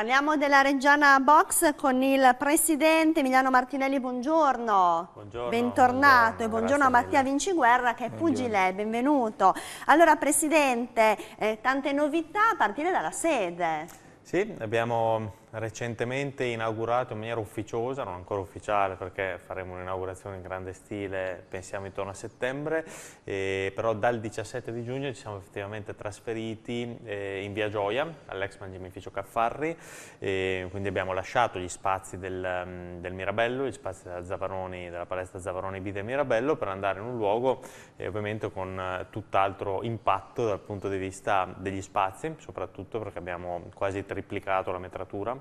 Parliamo della Reggiana Box con il presidente Emiliano Martinelli, buongiorno. buongiorno bentornato buongiorno, e buongiorno a Mattia Vinciguerra che è pugile, benvenuto. Allora presidente, eh, tante novità a partire dalla sede. Sì, abbiamo recentemente inaugurato in maniera ufficiosa, non ancora ufficiale perché faremo un'inaugurazione in grande stile, pensiamo intorno a settembre, eh, però dal 17 di giugno ci siamo effettivamente trasferiti eh, in via Gioia, all'ex mangimificio Caffarri, eh, quindi abbiamo lasciato gli spazi del, mm, del Mirabello, gli spazi della, Zavaroni, della palestra Zavaroni B del Mirabello per andare in un luogo eh, ovviamente con eh, tutt'altro impatto dal punto di vista degli spazi, soprattutto perché abbiamo quasi triplicato la metratura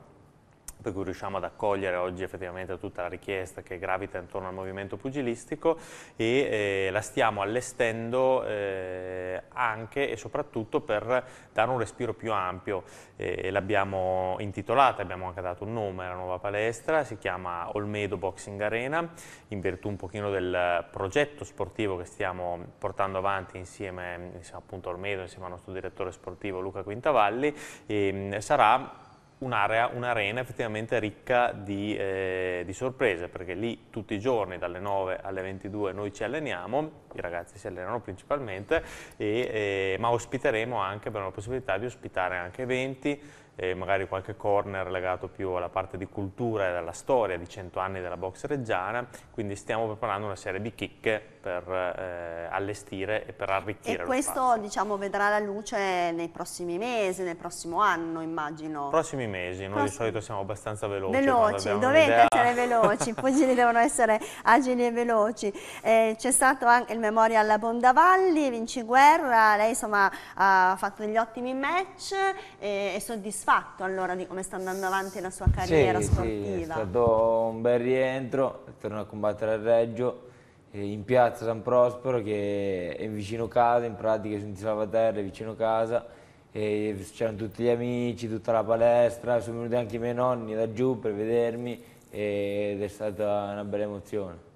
per cui riusciamo ad accogliere oggi effettivamente tutta la richiesta che gravita intorno al movimento pugilistico e eh, la stiamo allestendo eh, anche e soprattutto per dare un respiro più ampio. Eh, L'abbiamo intitolata, abbiamo anche dato un nome alla nuova palestra, si chiama Olmedo Boxing Arena, in virtù un pochino del progetto sportivo che stiamo portando avanti insieme, insieme appunto a Olmedo, insieme al nostro direttore sportivo Luca Quintavalli, e, mm, sarà un'area, un'arena effettivamente ricca di, eh, di sorprese, perché lì tutti i giorni dalle 9 alle 22 noi ci alleniamo i ragazzi si allenano principalmente, e, e, eh, ma ospiteremo anche, abbiamo la possibilità di ospitare anche eventi, eh, magari qualche corner legato più alla parte di cultura e alla storia di 100 anni della box reggiana, quindi stiamo preparando una serie di chicche per eh, allestire e per arricchire. E questo diciamo, vedrà la luce nei prossimi mesi, nel prossimo anno immagino. Prossimi mesi, noi Pross di solito siamo abbastanza veloci. Veloci, dovete essere veloci, i pugili devono essere agili e veloci. Eh, C'è stato anche il Memorial Bondavalli, vinci guerra, lei insomma ha fatto degli ottimi match e è soddisfatto allora di come sta andando avanti la sua carriera sì, sportiva. Sì, è stato un bel rientro, torna a combattere a Reggio eh, in piazza San Prospero che è vicino casa, in pratica su Salvaterra, è vicino casa c'erano tutti gli amici, tutta la palestra, sono venuti anche i miei nonni da giù per vedermi ed è stata una bella emozione.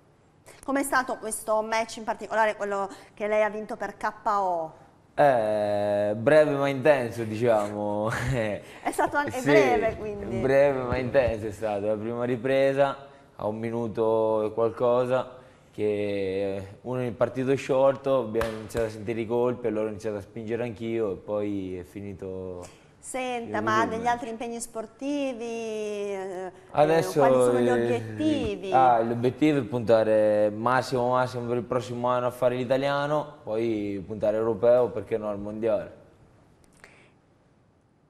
Com'è stato questo match in particolare, quello che lei ha vinto per KO? Eh, breve ma intenso diciamo è stato anche sì, breve quindi breve ma intenso è stato la prima ripresa a un minuto e qualcosa che uno è partito sciolto abbiamo iniziato a sentire i colpi allora ho iniziato a spingere anch'io e poi è finito Senta, ma ha degli altri impegni sportivi? Eh, Adesso, eh, quali sono gli obiettivi? Ah, l'obiettivo è puntare massimo massimo per il prossimo anno a fare l'italiano, poi puntare europeo perché no al mondiale.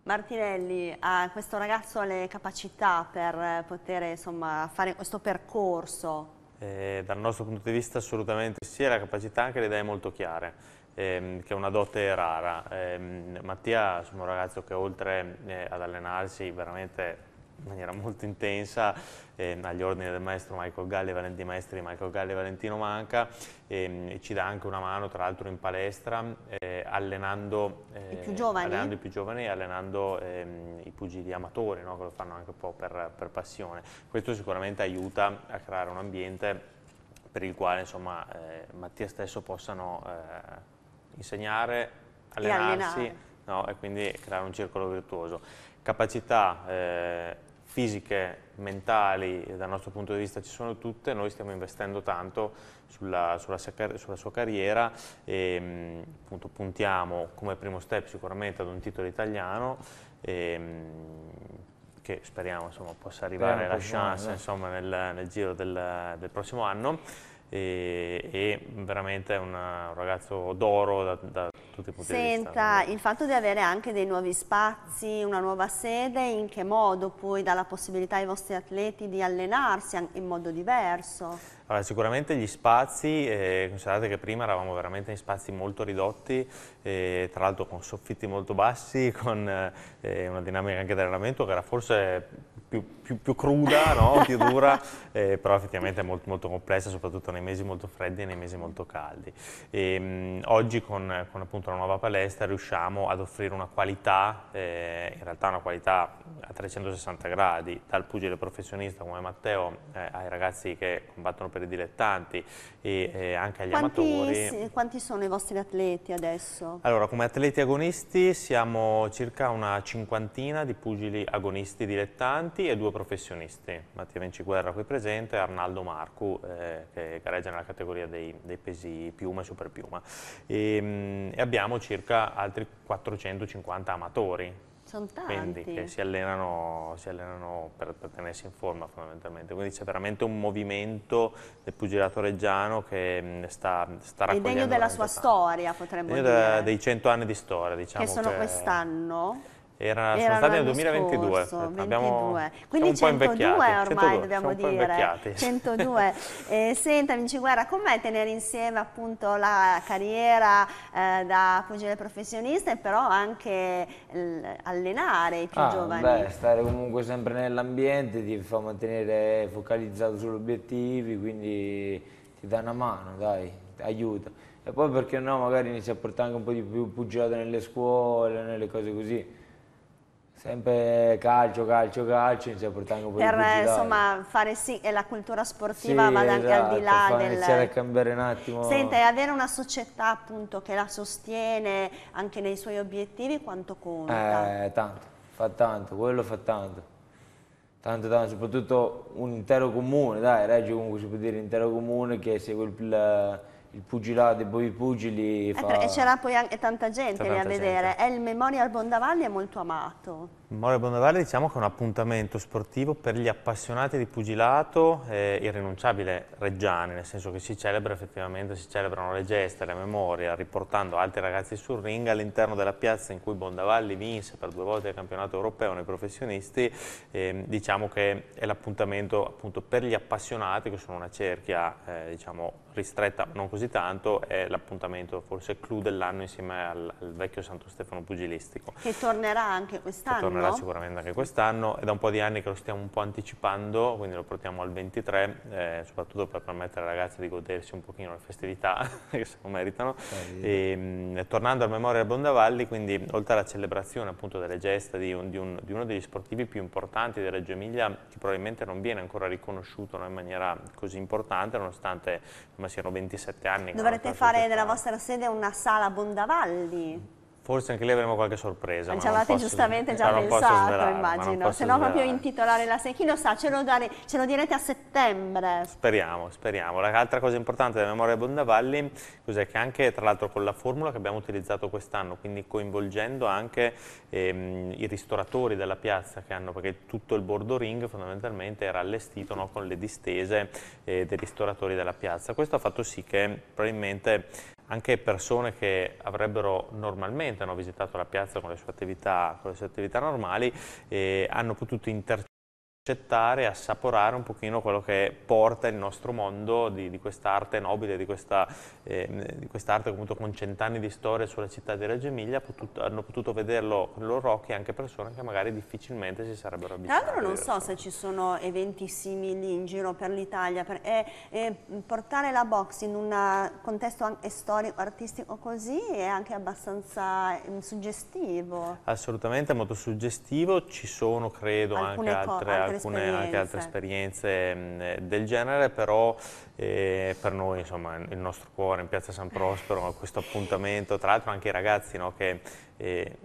Martinelli, ah, questo ragazzo ha le capacità per poter insomma, fare questo percorso? Eh, dal nostro punto di vista assolutamente sì, e la capacità anche le idee molto chiare ehm, che è una dote rara. Ehm, Mattia è un ragazzo che oltre eh, ad allenarsi veramente in maniera molto intensa eh, agli ordini del maestro Michael Galli, e dei Maestri, Michael Galli e Valentino Manca ehm, e ci dà anche una mano tra l'altro in palestra eh, allenando, eh, I più giovani. allenando i più giovani e allenando ehm, i pugili amatori no? che lo fanno anche un po' per, per passione. Questo sicuramente aiuta a creare un ambiente per il quale insomma, eh, Mattia stesso possano eh, insegnare, allenarsi no? e quindi creare un circolo virtuoso. Capacità eh, fisiche, mentali, dal nostro punto di vista ci sono tutte, noi stiamo investendo tanto sulla, sulla, sulla sua carriera e ehm, mh, appunto, puntiamo come primo step sicuramente ad un titolo italiano e, ehm, mh, che speriamo insomma, possa arrivare Speriamo la chance insomma, nel, nel, giro del, del prossimo anno e, e veramente è una, un ragazzo d'oro da, da, tutti i punti Senta, di vista. Senta, il fatto di avere anche dei nuovi spazi, una nuova sede, in che modo poi dà la possibilità ai vostri atleti di allenarsi in modo diverso? Allora, sicuramente gli spazi, eh, considerate che prima eravamo veramente in spazi molto ridotti, eh, tra l'altro con soffitti molto bassi, con eh, una dinamica anche di allenamento che era forse più, più, più cruda, no? più dura, eh, però effettivamente è molto, molto, complessa, soprattutto nei mesi molto freddi e nei mesi molto caldi. E, ehm, mh, oggi con, con la nuova palestra riusciamo ad offrire una qualità, eh, in realtà una qualità a 360 gradi, dal pugile professionista come Matteo eh, ai ragazzi che combattono per i dilettanti e eh, anche agli quanti, amatori. Quanti sono i vostri atleti adesso? Allora, come atleti agonisti siamo circa una cinquantina di pugili agonisti dilettanti atleti e due professionisti, Mattia Vinciguerra qui presente e Arnaldo Marcu eh, che gareggia nella categoria dei, dei, pesi piuma e super piuma. E, ehm, e abbiamo circa altri 450 amatori sono tanti. Quindi che si allenano, si allenano per, per, tenersi in forma fondamentalmente. Quindi c'è veramente un movimento del pugilato reggiano che mm, sta, sta raccogliendo... È degno della sua tanto. storia, potremmo degno dire. dei cento anni di storia, diciamo. Che sono quest'anno? Era, sono stati nel 2022. Scorso, 22. Abbiamo, Quindi 102 ormai 102, dobbiamo dire. 102. eh, senta Vinci Guerra, com'è tenere insieme appunto la carriera eh, da pugile professionista e però anche allenare i più ah, giovani? Beh, stare comunque sempre nell'ambiente ti fa mantenere focalizzato sugli obiettivi, quindi ti dà una mano, dai, aiuta. E poi perché no, magari inizi a portare anche un po' di più pugilato nelle scuole, nelle cose così Sempre calcio, calcio, calcio, inizia a portare un po' per, di insomma, fare sì che la cultura sportiva sì, vada esatto, anche al esatto, di là fa, del... iniziare a cambiare un attimo... Senta, e avere una società appunto che la sostiene anche nei suoi obiettivi, quanto conta? Eh, tanto, fa tanto, quello fa tanto. Tanto, tanto, soprattutto un intero comune, dai, Reggio comunque si può dire intero comune che segue il... il il pugilato, i poi pugili. Fa... E c'era poi anche tanta gente lì a vedere. Gente. E il Memorial Bondavalli è molto amato. Maurea Bondavalli diciamo che è un appuntamento sportivo per gli appassionati di pugilato eh, irrinunciabile reggiani, nel senso che si celebra effettivamente, si celebrano le geste, la memoria, riportando altri ragazzi sul ring all'interno della piazza in cui Bondavalli vinse per due volte il campionato europeo nei professionisti, eh, diciamo che è l'appuntamento appunto per gli appassionati che sono una cerchia eh, diciamo ristretta non così tanto, è l'appuntamento forse clou dell'anno insieme al, al, vecchio Santo Stefano pugilistico. Che tornerà anche quest'anno tornerà ecco. sicuramente anche quest'anno, è da un po' di anni che lo stiamo un po' anticipando, quindi lo portiamo al 23, eh, soprattutto per permettere ai ragazzi di godersi un pochino le festività che se lo meritano. E, mh, ehm, tornando al Memorial Bondavalli, quindi oltre alla celebrazione appunto delle gesta di, un, di, un, di uno degli sportivi più importanti di Reggio Emilia, che probabilmente non viene ancora riconosciuto no, in maniera così importante, nonostante insomma, siano 27 anni. Dovrete fare nella vostra sede una sala Bondavalli. Forse anche lì avremo qualche sorpresa. Ci avevate giustamente già pensato, immagino. Se no proprio intitolare la serie. Chi lo sa, ce lo, dare, ce lo, direte a settembre. Speriamo, speriamo. L'altra cosa importante della memoria Bondavalli è che anche, tra l'altro, con la formula che abbiamo utilizzato quest'anno, quindi coinvolgendo anche ehm, i ristoratori della piazza che hanno, perché tutto il bordo ring fondamentalmente era allestito no, con le distese eh, dei ristoratori della piazza. Questo ha fatto sì che probabilmente anche persone che avrebbero normalmente hanno visitato la piazza con le sue attività, con le sue attività normali hanno potuto intercettare accettare, assaporare un pochino quello che porta il nostro mondo di, di quest'arte nobile, di ehm, quest'arte eh, quest comunque con cent'anni di storia sulla città di Reggio Emilia, potuto, hanno potuto vederlo con i loro occhi anche persone che magari difficilmente si sarebbero abituate. Tra l'altro non so se ci sono eventi simili in giro per l'Italia, eh, eh, portare la box in un contesto storico, artistico così è anche abbastanza ehm, suggestivo. Assolutamente, molto suggestivo, ci sono credo Alcune anche altre alcune anche altre esperienze mm, del genere, però eh, per noi, insomma, il nostro cuore in Piazza San Prospero, questo appuntamento, tra l'altro anche i ragazzi no, che... Eh,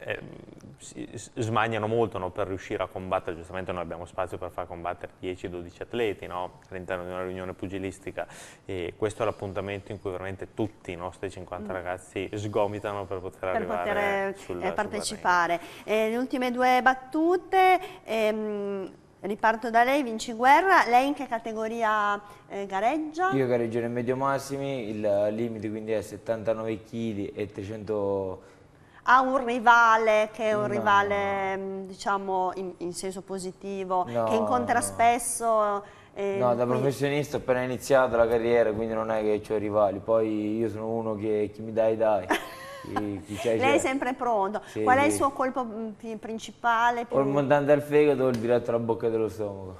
eh si smaniano molto no, per riuscire a combattere, giustamente noi abbiamo spazio per far combattere 10-12 atleti no, all'interno di una riunione pugilistica e questo è l'appuntamento in cui veramente tutti i nostri 50 mm. ragazzi sgomitano per poter per arrivare poter, eh, sul, eh, partecipare. Eh, le ultime due battute, ehm, riparto da lei, Vinci Guerra, lei in che categoria eh, gareggia? Io gareggio nel medio massimi, il limite quindi è 79 kg e 300 ha un rivale che è un no. rivale mm, diciamo in, in senso positivo, no, che incontra no. spesso. Eh, no, da professionista ho appena iniziato la carriera, quindi non è che ho rivali, poi io sono uno che chi mi dai dai. Chi, chi Lei è sempre pronto. Sì, Qual è il suo colpo mm, principale? Più... il montante al fegato o il diretto alla bocca dello stomaco.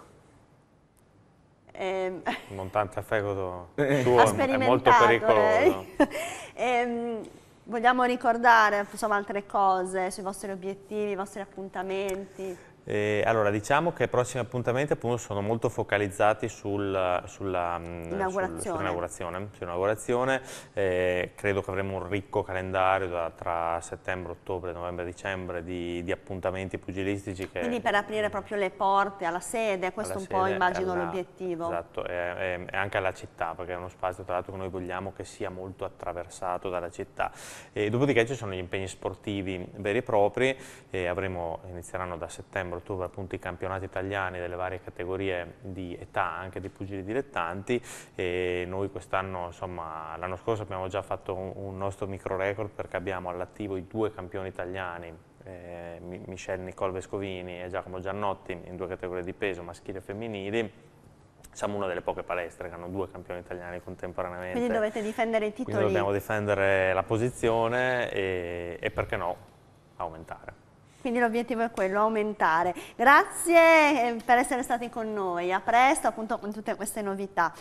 Eh, montante al fegato suo è molto pericoloso. Eh. Vogliamo ricordare insomma, altre cose sui vostri obiettivi, i vostri appuntamenti? Eh, allora, diciamo che i prossimi appuntamenti appunto, sono molto focalizzati sul, sulla, mm, sull'inaugurazione. eh, credo che avremo un ricco calendario da, tra settembre, ottobre, novembre, dicembre di, di appuntamenti pugilistici. Che, Quindi per aprire proprio le porte alla sede, questo alla un sede po' immagino l'obiettivo. Esatto, e, anche alla città, perché è uno spazio tra l'altro che noi vogliamo che sia molto attraversato dalla città. E dopodiché ci sono gli impegni sportivi veri e propri, e avremo, inizieranno da settembre settembre, ottobre appunto i campionati italiani delle varie categorie di età, anche dei pugili dilettanti e noi quest'anno, insomma, l'anno scorso abbiamo già fatto un, un nostro micro record perché abbiamo all'attivo i due campioni italiani eh, Michel Nicole Vescovini e Giacomo Giannotti in due categorie di peso, maschile e femminili, siamo una delle poche palestre che hanno due campioni italiani contemporaneamente. Quindi dovete difendere i titoli. Quindi dobbiamo difendere la posizione e, e perché no, aumentare. Quindi l'obiettivo è quello, aumentare. Grazie eh, per essere stati con noi, a presto appunto con tutte queste novità.